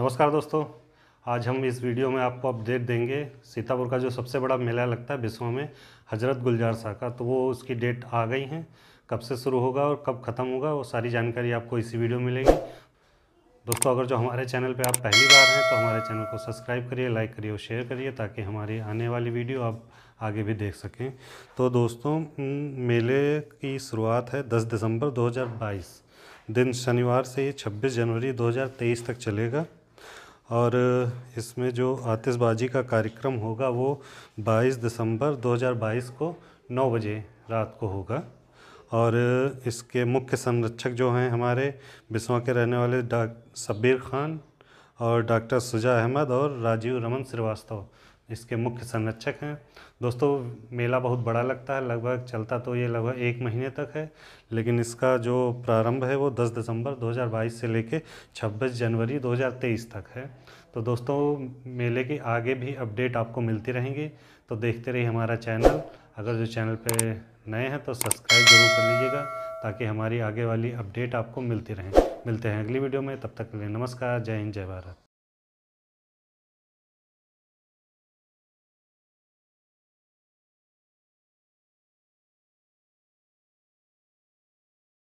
नमस्कार दोस्तों आज हम इस वीडियो में आपको अपडेट देंगे सीतापुर का जो सबसे बड़ा मेला लगता है विश्व में हजरत गुलजार शाह का तो वो उसकी डेट आ गई है कब से शुरू होगा और कब ख़त्म होगा वो सारी जानकारी आपको इसी वीडियो में मिलेगी दोस्तों अगर जो हमारे चैनल पे आप पहली बार हैं तो हमारे चैनल को सब्सक्राइब करिए लाइक करिए और शेयर करिए ताकि हमारी आने वाली वीडियो आप आगे भी देख सकें तो दोस्तों मेले की शुरुआत है दस दिसंबर दो दिन शनिवार से 26 जनवरी 2023 तक चलेगा और इसमें जो आतिशबाज़ी का कार्यक्रम होगा वो 22 दिसंबर 2022 को 9 बजे रात को होगा और इसके मुख्य संरक्षक जो हैं हमारे बिसवा के रहने वाले डॉ शब्बीर ख़ान और डॉक्टर सुजा अहमद और राजीव रमन श्रीवास्तव इसके मुख्य संरक्षक हैं दोस्तों मेला बहुत बड़ा लगता है लगभग चलता तो ये लगभग एक महीने तक है लेकिन इसका जो प्रारंभ है वो 10 दिसंबर 2022 से लेके 26 जनवरी 2023 तक है तो दोस्तों मेले के आगे भी अपडेट आपको मिलती रहेंगी तो देखते रहिए हमारा चैनल अगर जो चैनल पे नए हैं तो सब्सक्राइब जरूर कर लीजिएगा ताकि हमारी आगे वाली अपडेट आपको मिलती रहें मिलते हैं अगली वीडियो में तब तक के लिए नमस्कार जय हिंद जय भारत